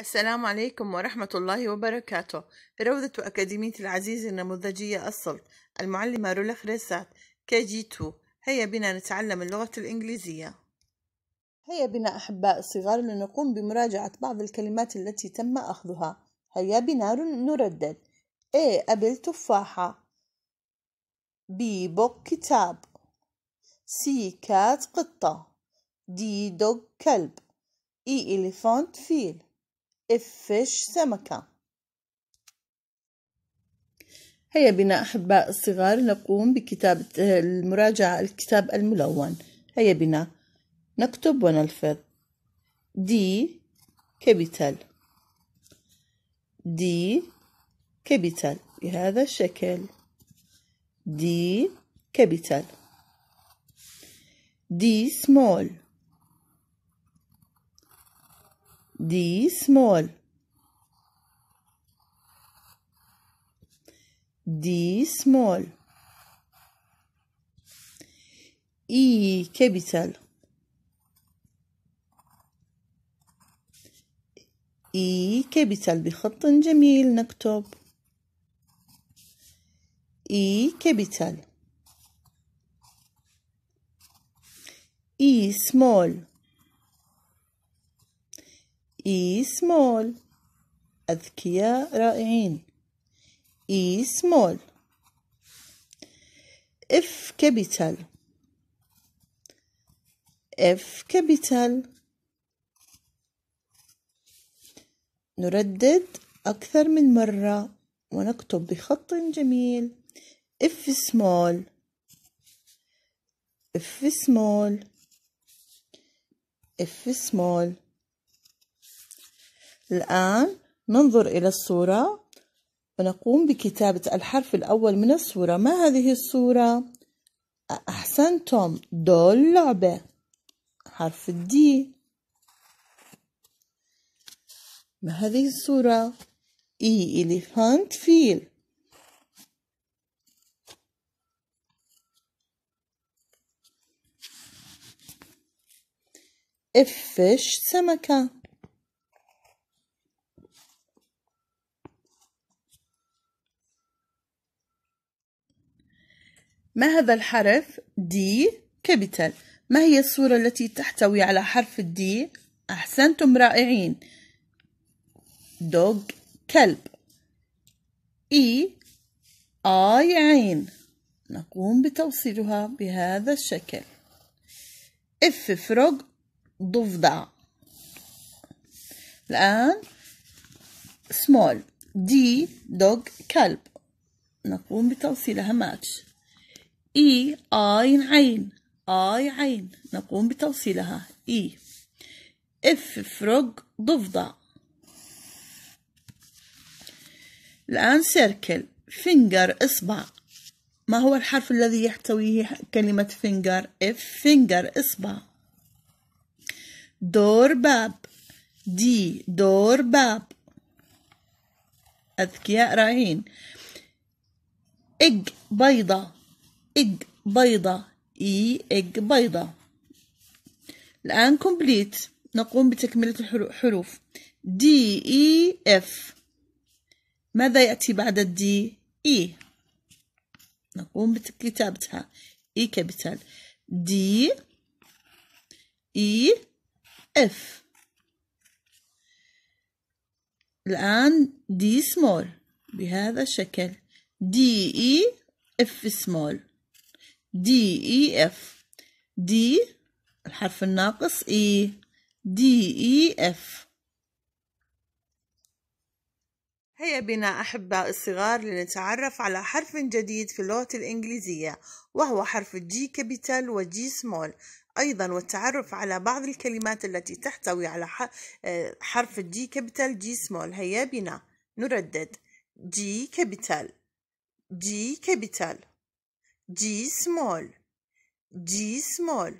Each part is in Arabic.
السلام عليكم ورحمة الله وبركاته روضة أكاديمية العزيزة النموذجية أصل المعلمة رولا خريسات كي جي 2 هيا بنا نتعلم اللغة الإنجليزية هيا بنا أحباء الصغار لنقوم بمراجعة بعض الكلمات التي تم أخذها هيا بنا نردد A أبل تفاحة B بوك كتاب C كات قطة D دوغ كلب E إليفانت فيل الفش سمكة هيا بنا أحباء الصغار نقوم بكتابة المراجعة الكتاب الملون هيا بنا نكتب ونلفظ دي كابيتال دي كابيتال بهذا الشكل دي كابيتال دي سمول D small D small E capital E capital بخط جميل نكتب E capital E small إي سمول أذكياء رائعين إي سمول إف كابيتال إف كابيتال نردد أكثر من مرة ونكتب بخط جميل إف سمول إف سمول إف سمول الآن ننظر إلى الصورة ونقوم بكتابة الحرف الأول من الصورة ما هذه الصورة؟ أحسنتم دول لعبة حرف الدي ما هذه الصورة؟ إي إليفانت فيل إف فيش سمكة ما هذا الحرف دي كابيتال ما هي الصورة التي تحتوي على حرف الدي أحسنتم رائعين دوغ كلب إي آي عين نقوم بتوصيلها بهذا الشكل اف فروغ ضفدع الآن سمول دي دوغ كلب نقوم بتوصيلها ماتش إي آي عين آي عين نقوم بتوصيلها إي إف فروج ضفدع الآن سيركل فينجر إصبع ما هو الحرف الذي يحتويه كلمة فينجر إف فينجر إصبع دور باب دي دور باب أذكياء رائعين إج بيضة إج بيضة إي إج بيضة الآن كومبليت نقوم بتكملة الحروف دي إي e, إف ماذا يأتي بعد الدي إي e. نقوم بكتابتها إي كابيتال دي إي إف الآن دي سمول بهذا الشكل دي إي إف سمول دي إي إف دي الحرف الناقص إي دي إي إف هيا بنا أحباء الصغار لنتعرف على حرف جديد في اللغة الإنجليزية وهو حرف جي كابيتال وجي سمول أيضا والتعرف على بعض الكلمات التي تحتوي على آه، حرف جي كابيتال جي سمول هيا بنا نردد جي كابيتال جي كابيتال جي small. جي small.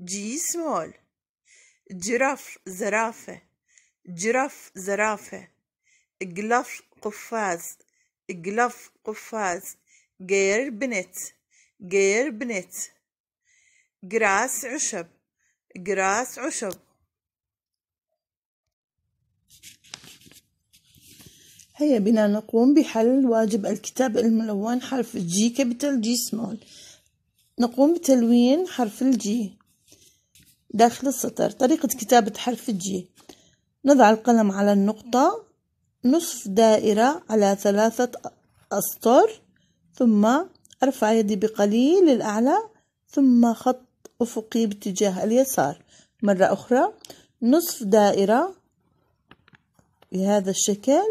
جي small. جرف زرافة جرف زرافة جلف قفاز جلف قفاز جير بنت جير بنت جراس عشب جراس عشب هيا بنا نقوم بحل واجب الكتاب الملون حرف جي كابيتال جي سمول نقوم بتلوين حرف الجي داخل السطر طريقة كتابة حرف الجي نضع القلم على النقطة نصف دائرة على ثلاثة أسطر ثم أرفع يدي بقليل للأعلى ثم خط أفقي باتجاه اليسار مرة أخرى نصف دائرة بهذا الشكل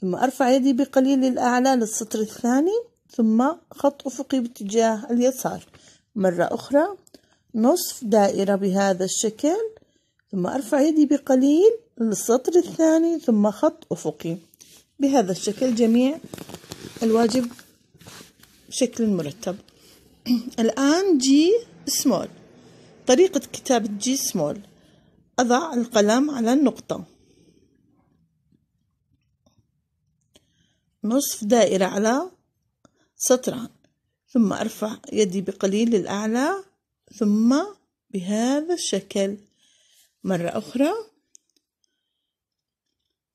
ثم أرفع يدي بقليل الأعلى للسطر الثاني ثم خط أفقي باتجاه اليسار مرة أخرى نصف دائرة بهذا الشكل ثم أرفع يدي بقليل للسطر الثاني ثم خط أفقي بهذا الشكل جميع الواجب شكل مرتب الآن جي سمول طريقة كتابة جي سمول أضع القلم على النقطة نصف دائرة على سطران ثم أرفع يدي بقليل للأعلى ثم بهذا الشكل مرة أخرى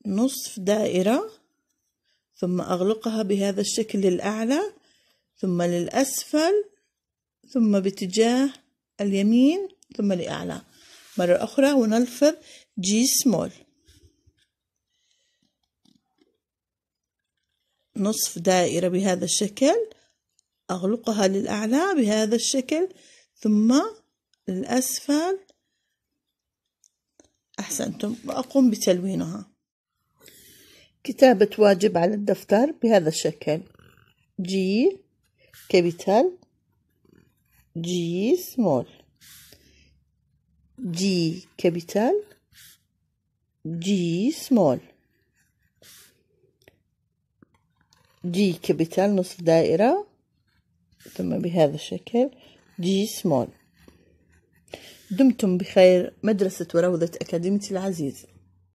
نصف دائرة ثم أغلقها بهذا الشكل للأعلى ثم للأسفل ثم باتجاه اليمين ثم لأعلى مرة أخرى ونلفظ جي سمول نصف دائرة بهذا الشكل أغلقها للأعلى بهذا الشكل ثم للأسفل أحسنتم وأقوم بتلوينها كتابة واجب على الدفتر بهذا الشكل جي كابيتال جي سمول جي كابيتال جي سمول جي كابيتال نصف دائرة ثم بهذا الشكل جي سمول دمتم بخير مدرسة وروضة أكاديمية العزيزة